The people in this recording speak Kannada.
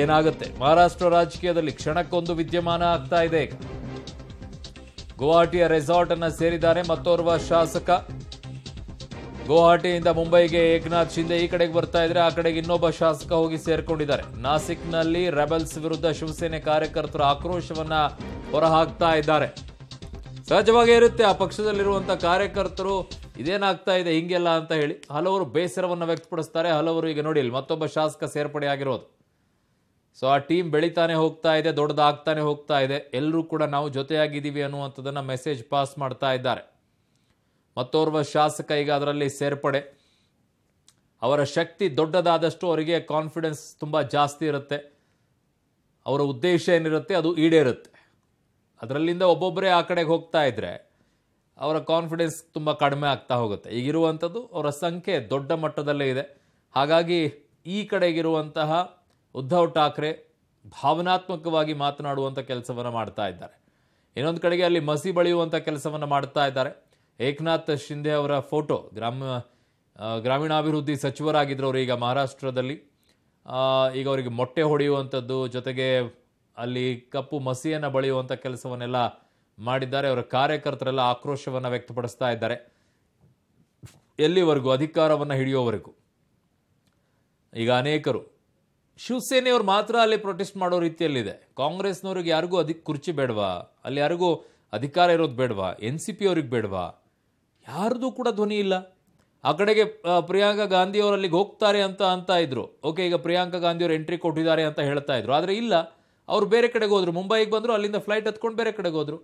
ಏನಾಗುತ್ತೆ ಮಹಾರಾಷ್ಟ್ರ ರಾಜಕೀಯದಲ್ಲಿ ಕ್ಷಣಕ್ಕೊಂದು ವಿದ್ಯಮಾನ ಆಗ್ತಾ ಇದೆ ಗುವಾಹಟಿಯ ರೆಸಾರ್ಟ್ ಅನ್ನ ಸೇರಿದ್ದಾರೆ ಮತ್ತೋರ್ವ ಶಾಸಕ ಗುವಾಹಟಿಯಿಂದ ಮುಂಬೈಗೆ ಏಕನಾಥ್ ಶಿಂದೆ ಈ ಕಡೆಗೆ ಬರ್ತಾ ಇದ್ರೆ ಆ ಕಡೆಗೆ ಇನ್ನೊಬ್ಬ ಶಾಸಕ ಹೋಗಿ ಸೇರ್ಕೊಂಡಿದ್ದಾರೆ ನಲ್ಲಿ ರೆಬಲ್ಸ್ ವಿರುದ್ಧ ಶಿವಸೇನೆ ಕಾರ್ಯಕರ್ತರು ಆಕ್ರೋಶವನ್ನ ಹೊರಹಾಕ್ತಾ ಇದ್ದಾರೆ ಸಹಜವಾಗಿ ಇರುತ್ತೆ ಆ ಪಕ್ಷದಲ್ಲಿರುವಂತಹ ಕಾರ್ಯಕರ್ತರು ಇದೇನಾಗ್ತಾ ಇದೆ ಹಿಂಗೆಲ್ಲ ಅಂತ ಹೇಳಿ ಹಲವರು ಬೇಸರವನ್ನು ವ್ಯಕ್ತಪಡಿಸ್ತಾರೆ ಹಲವರು ಈಗ ನೋಡಿ ಮತ್ತೊಬ್ಬ ಶಾಸಕ ಸೇರ್ಪಡೆ ಆಗಿರೋದು ಸೊ ಆ ಟೀಮ್ ಬೆಳೀತಾನೆ ಹೋಗ್ತಾ ಇದೆ ದೊಡ್ಡದಾಗ್ತಾನೆ ಹೋಗ್ತಾ ಇದೆ ಎಲ್ಲರೂ ಕೂಡ ನಾವು ಜೊತೆಯಾಗಿದ್ದೀವಿ ಅನ್ನುವಂಥದ್ದನ್ನು ಮೆಸೇಜ್ ಪಾಸ್ ಮಾಡ್ತಾ ಇದ್ದಾರೆ ಮತ್ತೋರ್ವ ಶಾಸಕ ಈಗ ಅದರಲ್ಲಿ ಸೇರ್ಪಡೆ ಅವರ ಶಕ್ತಿ ದೊಡ್ಡದಾದಷ್ಟು ಅವರಿಗೆ ಕಾನ್ಫಿಡೆನ್ಸ್ ತುಂಬ ಜಾಸ್ತಿ ಇರುತ್ತೆ ಅವರ ಉದ್ದೇಶ ಏನಿರುತ್ತೆ ಅದು ಈಡೇರುತ್ತೆ ಅದರಲ್ಲಿಂದ ಒಬ್ಬೊಬ್ಬರೇ ಆ ಕಡೆಗೆ ಹೋಗ್ತಾ ಇದ್ದರೆ ಅವರ ಕಾನ್ಫಿಡೆನ್ಸ್ ತುಂಬ ಕಡಿಮೆ ಆಗ್ತಾ ಹೋಗುತ್ತೆ ಈಗಿರುವಂಥದ್ದು ಅವರ ಸಂಖ್ಯೆ ದೊಡ್ಡ ಮಟ್ಟದಲ್ಲೇ ಇದೆ ಹಾಗಾಗಿ ಈ ಕಡೆಗಿರುವಂತಹ ಉದ್ಧವ್ ಠಾಕ್ರೆ ಭಾವನಾತ್ಮಕವಾಗಿ ಮಾತನಾಡುವಂಥ ಕೆಲಸವನ್ನು ಮಾಡ್ತಾ ಇದ್ದಾರೆ ಇನ್ನೊಂದು ಕಡೆಗೆ ಅಲ್ಲಿ ಮಸಿ ಬಳಿಯುವಂಥ ಕೆಲಸವನ್ನು ಮಾಡ್ತಾ ಇದ್ದಾರೆ ಏಕನಾಥ್ ಶಿಂದೆ ಅವರ ಫೋಟೋ ಗ್ರಾಮ ಗ್ರಾಮೀಣಾಭಿವೃದ್ಧಿ ಸಚಿವರಾಗಿದ್ದರು ಅವರು ಈಗ ಮಹಾರಾಷ್ಟ್ರದಲ್ಲಿ ಈಗ ಅವರಿಗೆ ಮೊಟ್ಟೆ ಹೊಡೆಯುವಂಥದ್ದು ಜೊತೆಗೆ ಅಲ್ಲಿ ಕಪ್ಪು ಮಸಿಯನ್ನು ಬಳಿಯುವಂಥ ಕೆಲಸವನ್ನೆಲ್ಲ ಮಾಡಿದ್ದಾರೆ ಅವರ ಕಾರ್ಯಕರ್ತರೆಲ್ಲ ಆಕ್ರೋಶವನ್ನು ವ್ಯಕ್ತಪಡಿಸ್ತಾ ಇದ್ದಾರೆ ಎಲ್ಲಿವರೆಗೂ ಅಧಿಕಾರವನ್ನು ಹಿಡಿಯುವವರೆಗೂ ಈಗ ಅನೇಕರು ಶಿವಸೇನೆಯವರು ಮಾತ್ರ ಅಲ್ಲಿ ಪ್ರೊಟೆಸ್ಟ್ ಮಾಡೋ ರೀತಿಯಲ್ಲಿದೆ ಕಾಂಗ್ರೆಸ್ನವ್ರಿಗೆ ಯಾರಿಗೂ ಅದಕ್ಕೆ ಕುರ್ಚಿ ಬೇಡವಾ ಅಲ್ಲಿ ಯಾರಿಗೂ ಅಧಿಕಾರ ಇರೋದು ಬೇಡವಾ ಎನ್ ಸಿ ಪಿ ಅವ್ರಿಗೆ ಬೇಡವಾ ಯಾರ್ದು ಕೂಡ ಧ್ವನಿ ಇಲ್ಲ ಆ ಕಡೆಗೆ ಪ್ರಿಯಾಂಕಾ ಗಾಂಧಿ ಅಲ್ಲಿಗೆ ಹೋಗ್ತಾರೆ ಅಂತ ಅಂತ ಇದ್ರು ಓಕೆ ಈಗ ಪ್ರಿಯಾಂಕಾ ಗಾಂಧಿಯವರು ಎಂಟ್ರಿ ಕೊಟ್ಟಿದ್ದಾರೆ ಅಂತ ಹೇಳ್ತಾ ಇದ್ರು ಆದರೆ ಇಲ್ಲ ಅವ್ರು ಬೇರೆ ಕಡೆಗೆ ಹೋದರು ಮುಂಬೈಗೆ ಬಂದರು ಅಲ್ಲಿಂದ ಫ್ಲೈಟ್ ಹತ್ಕೊಂಡು ಬೇರೆ ಕಡೆಗೆ ಹೋದರು